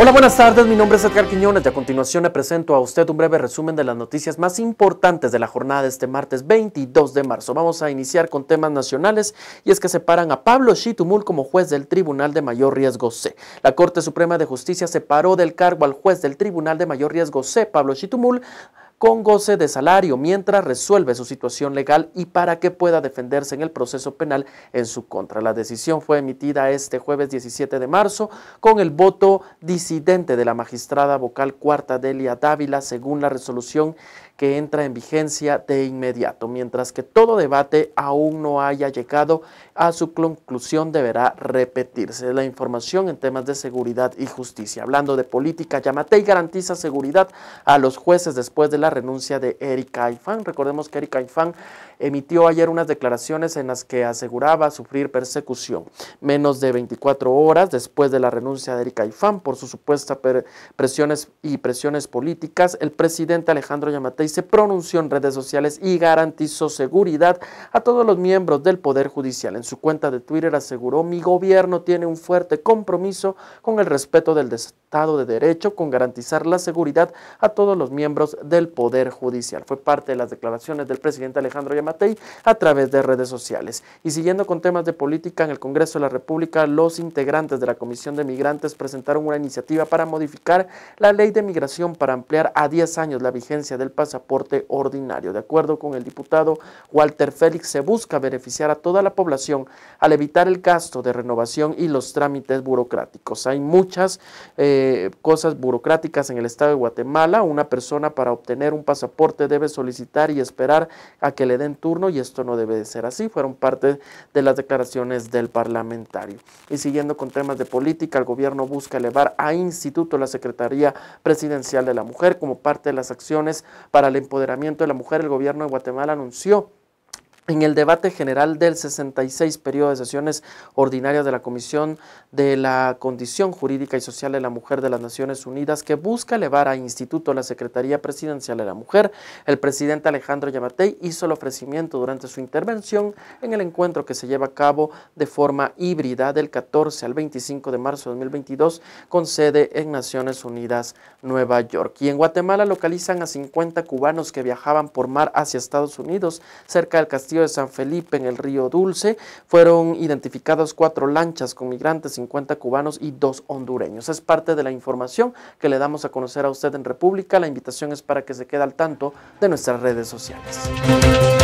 Hola, buenas tardes. Mi nombre es Edgar Quiñones y a continuación le presento a usted un breve resumen de las noticias más importantes de la jornada de este martes 22 de marzo. Vamos a iniciar con temas nacionales y es que separan a Pablo Chitumul como juez del Tribunal de Mayor Riesgo C. La Corte Suprema de Justicia separó del cargo al juez del Tribunal de Mayor Riesgo C, Pablo Chitumul, con goce de salario mientras resuelve su situación legal y para que pueda defenderse en el proceso penal en su contra. La decisión fue emitida este jueves 17 de marzo con el voto disidente de la magistrada vocal cuarta Delia Dávila según la resolución que entra en vigencia de inmediato. Mientras que todo debate aún no haya llegado a su conclusión, deberá repetirse. La información en temas de seguridad y justicia. Hablando de política, Yamatei garantiza seguridad a los jueces después de la renuncia de Erika Ifán. Recordemos que Erika Ifán emitió ayer unas declaraciones en las que aseguraba sufrir persecución. Menos de 24 horas después de la renuncia de Erika Ifán por sus supuestas presiones y presiones políticas, el presidente Alejandro Yamatei se pronunció en redes sociales y garantizó seguridad a todos los miembros del Poder Judicial. En su cuenta de Twitter aseguró, mi gobierno tiene un fuerte compromiso con el respeto del Estado de Derecho, con garantizar la seguridad a todos los miembros del Poder Judicial. Fue parte de las declaraciones del presidente Alejandro Yamatei a través de redes sociales. Y siguiendo con temas de política, en el Congreso de la República, los integrantes de la Comisión de Migrantes presentaron una iniciativa para modificar la ley de migración para ampliar a 10 años la vigencia del pasaporte aporte ordinario. De acuerdo con el diputado Walter Félix, se busca beneficiar a toda la población al evitar el gasto de renovación y los trámites burocráticos. Hay muchas eh, cosas burocráticas en el estado de Guatemala. Una persona para obtener un pasaporte debe solicitar y esperar a que le den turno y esto no debe de ser así. Fueron parte de las declaraciones del parlamentario. Y siguiendo con temas de política, el gobierno busca elevar a instituto la Secretaría Presidencial de la Mujer como parte de las acciones para al empoderamiento de la mujer, el gobierno de Guatemala anunció en el debate general del 66 periodo de sesiones ordinarias de la Comisión de la Condición Jurídica y Social de la Mujer de las Naciones Unidas, que busca elevar a instituto la Secretaría Presidencial de la Mujer, el presidente Alejandro Yamatei hizo el ofrecimiento durante su intervención en el encuentro que se lleva a cabo de forma híbrida del 14 al 25 de marzo de 2022 con sede en Naciones Unidas, Nueva York. Y en Guatemala localizan a 50 cubanos que viajaban por mar hacia Estados Unidos cerca del castillo de San Felipe, en el río Dulce, fueron identificadas cuatro lanchas con migrantes, 50 cubanos y dos hondureños. Es parte de la información que le damos a conocer a usted en República. La invitación es para que se quede al tanto de nuestras redes sociales.